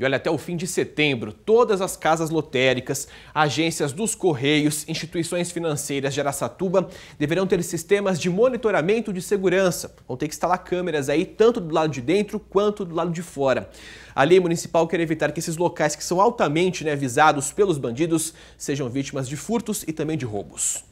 E olha, até o fim de setembro, todas as casas lotéricas, agências dos Correios, instituições financeiras de Araçatuba deverão ter sistemas de monitoramento de segurança. Vão ter que instalar câmeras aí, tanto do lado de dentro quanto do lado de fora. A lei municipal quer evitar que esses locais que são altamente né, visados pelos bandidos sejam vítimas de furtos e também de roubos.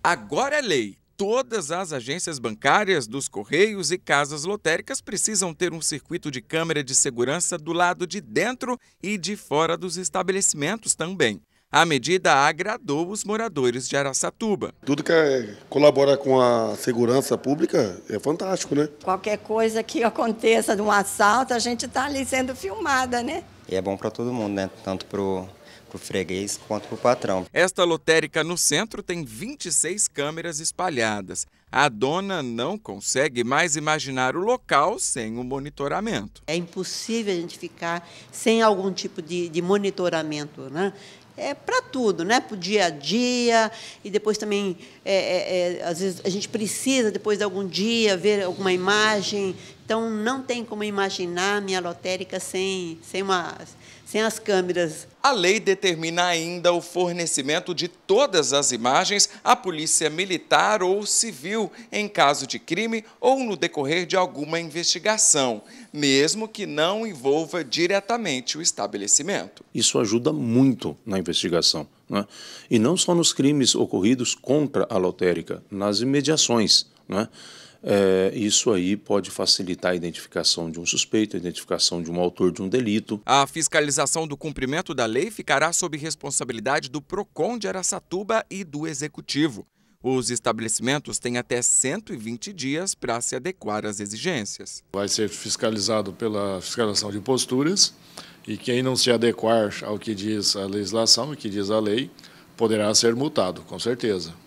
Agora é lei todas as agências bancárias, dos correios e casas lotéricas precisam ter um circuito de câmera de segurança do lado de dentro e de fora dos estabelecimentos também. A medida agradou os moradores de Araçatuba. Tudo que é colabora com a segurança pública é fantástico, né? Qualquer coisa que aconteça de um assalto, a gente está ali sendo filmada, né? E é bom para todo mundo, né? Tanto para o para o freguês quanto para o patrão. Esta lotérica no centro tem 26 câmeras espalhadas. A dona não consegue mais imaginar o local sem o monitoramento. É impossível a gente ficar sem algum tipo de, de monitoramento, né? É para tudo, né? Para o dia a dia, e depois também, é, é, é, às vezes, a gente precisa, depois de algum dia, ver alguma imagem então, não tem como imaginar minha lotérica sem, sem, uma, sem as câmeras. A lei determina ainda o fornecimento de todas as imagens à polícia militar ou civil em caso de crime ou no decorrer de alguma investigação, mesmo que não envolva diretamente o estabelecimento. Isso ajuda muito na investigação. Né? E não só nos crimes ocorridos contra a lotérica, nas imediações. Né? É, isso aí pode facilitar a identificação de um suspeito, a identificação de um autor de um delito. A fiscalização do cumprimento da lei ficará sob responsabilidade do PROCON de Aracatuba e do Executivo. Os estabelecimentos têm até 120 dias para se adequar às exigências. Vai ser fiscalizado pela fiscalização de posturas e quem não se adequar ao que diz a legislação e que diz a lei poderá ser multado, com certeza.